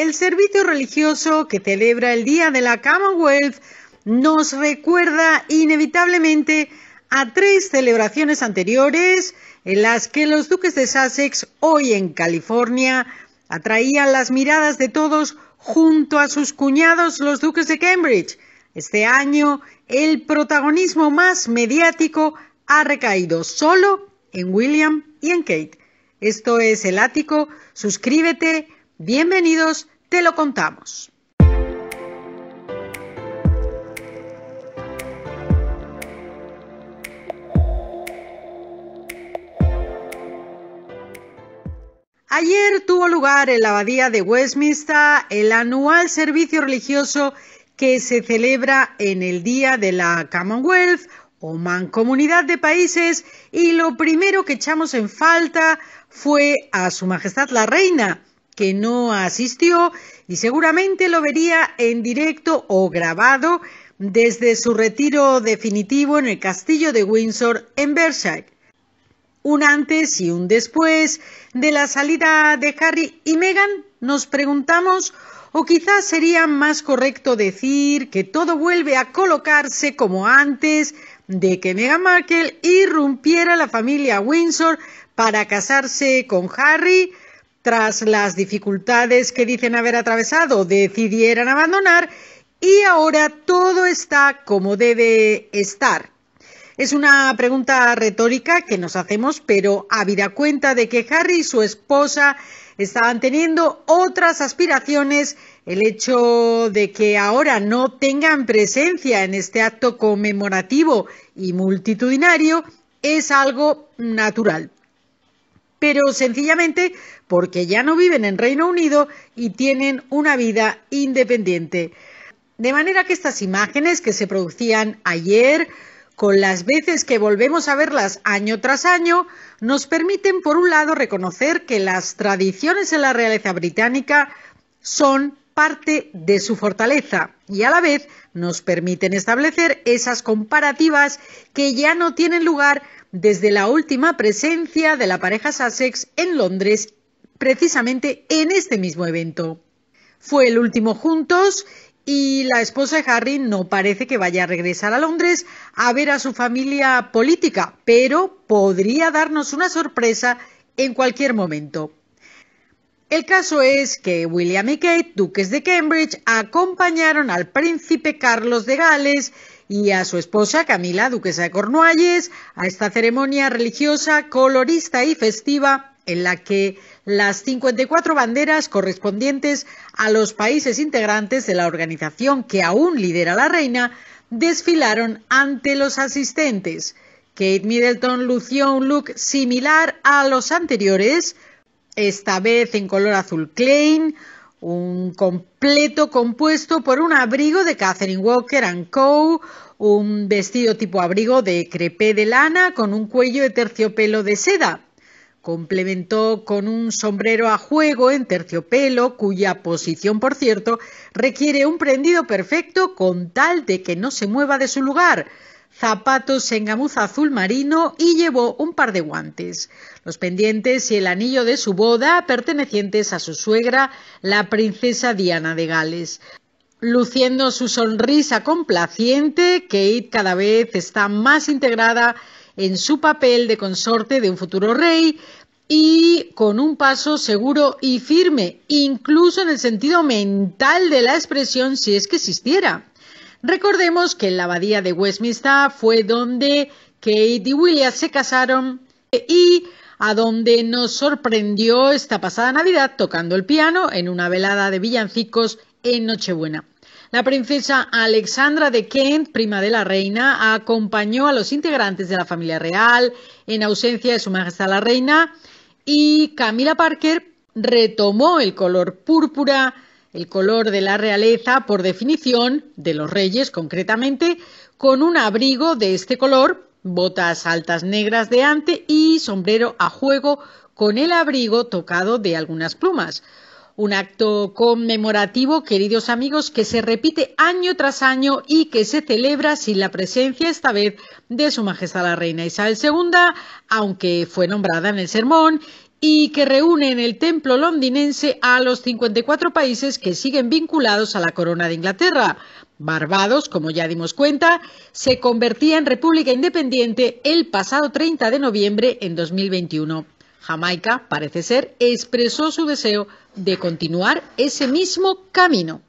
El servicio religioso que celebra el Día de la Commonwealth nos recuerda inevitablemente a tres celebraciones anteriores en las que los duques de Sussex, hoy en California, atraían las miradas de todos junto a sus cuñados los duques de Cambridge. Este año el protagonismo más mediático ha recaído solo en William y en Kate. Esto es El Ático. Suscríbete Bienvenidos, te lo contamos. Ayer tuvo lugar en la abadía de Westminster el anual servicio religioso que se celebra en el Día de la Commonwealth o Mancomunidad de Países y lo primero que echamos en falta fue a Su Majestad la Reina, que no asistió y seguramente lo vería en directo o grabado desde su retiro definitivo en el castillo de Windsor en Berkshire. Un antes y un después de la salida de Harry y Meghan, nos preguntamos, o quizás sería más correcto decir que todo vuelve a colocarse como antes de que Meghan Markle irrumpiera la familia Windsor para casarse con Harry, tras las dificultades que dicen haber atravesado, decidieran abandonar y ahora todo está como debe estar. Es una pregunta retórica que nos hacemos, pero habida cuenta de que Harry y su esposa estaban teniendo otras aspiraciones, el hecho de que ahora no tengan presencia en este acto conmemorativo y multitudinario es algo natural pero sencillamente porque ya no viven en Reino Unido y tienen una vida independiente. De manera que estas imágenes que se producían ayer, con las veces que volvemos a verlas año tras año, nos permiten, por un lado, reconocer que las tradiciones en la realeza británica son parte de su fortaleza y a la vez nos permiten establecer esas comparativas que ya no tienen lugar desde la última presencia de la pareja Sussex en Londres, precisamente en este mismo evento. Fue el último juntos y la esposa de Harry no parece que vaya a regresar a Londres a ver a su familia política, pero podría darnos una sorpresa en cualquier momento. El caso es que William y Kate, duques de Cambridge, acompañaron al príncipe Carlos de Gales y a su esposa Camila, duquesa de Cornualles, a esta ceremonia religiosa, colorista y festiva en la que las 54 banderas correspondientes a los países integrantes de la organización que aún lidera la reina desfilaron ante los asistentes. Kate Middleton lució un look similar a los anteriores, esta vez en color azul clean, un completo compuesto por un abrigo de Catherine Walker ⁇ Co., un vestido tipo abrigo de crepé de lana con un cuello de terciopelo de seda. Complementó con un sombrero a juego en terciopelo, cuya posición, por cierto, requiere un prendido perfecto con tal de que no se mueva de su lugar, zapatos en gamuza azul marino y llevó un par de guantes. Los pendientes y el anillo de su boda pertenecientes a su suegra, la princesa Diana de Gales. Luciendo su sonrisa complaciente, Kate cada vez está más integrada en su papel de consorte de un futuro rey, y con un paso seguro y firme, incluso en el sentido mental de la expresión si es que existiera. Recordemos que en la abadía de Westminster fue donde Kate y William se casaron y a donde nos sorprendió esta pasada Navidad tocando el piano en una velada de villancicos en Nochebuena. La princesa Alexandra de Kent, prima de la reina, acompañó a los integrantes de la familia real en ausencia de su majestad la reina y Camila Parker retomó el color púrpura el color de la realeza, por definición, de los reyes concretamente, con un abrigo de este color, botas altas negras de ante y sombrero a juego con el abrigo tocado de algunas plumas. Un acto conmemorativo, queridos amigos, que se repite año tras año y que se celebra sin la presencia esta vez de Su Majestad la Reina Isabel II, aunque fue nombrada en el sermón y que reúne en el templo londinense a los 54 países que siguen vinculados a la corona de Inglaterra. Barbados, como ya dimos cuenta, se convertía en República Independiente el pasado 30 de noviembre en 2021. Jamaica, parece ser, expresó su deseo de continuar ese mismo camino.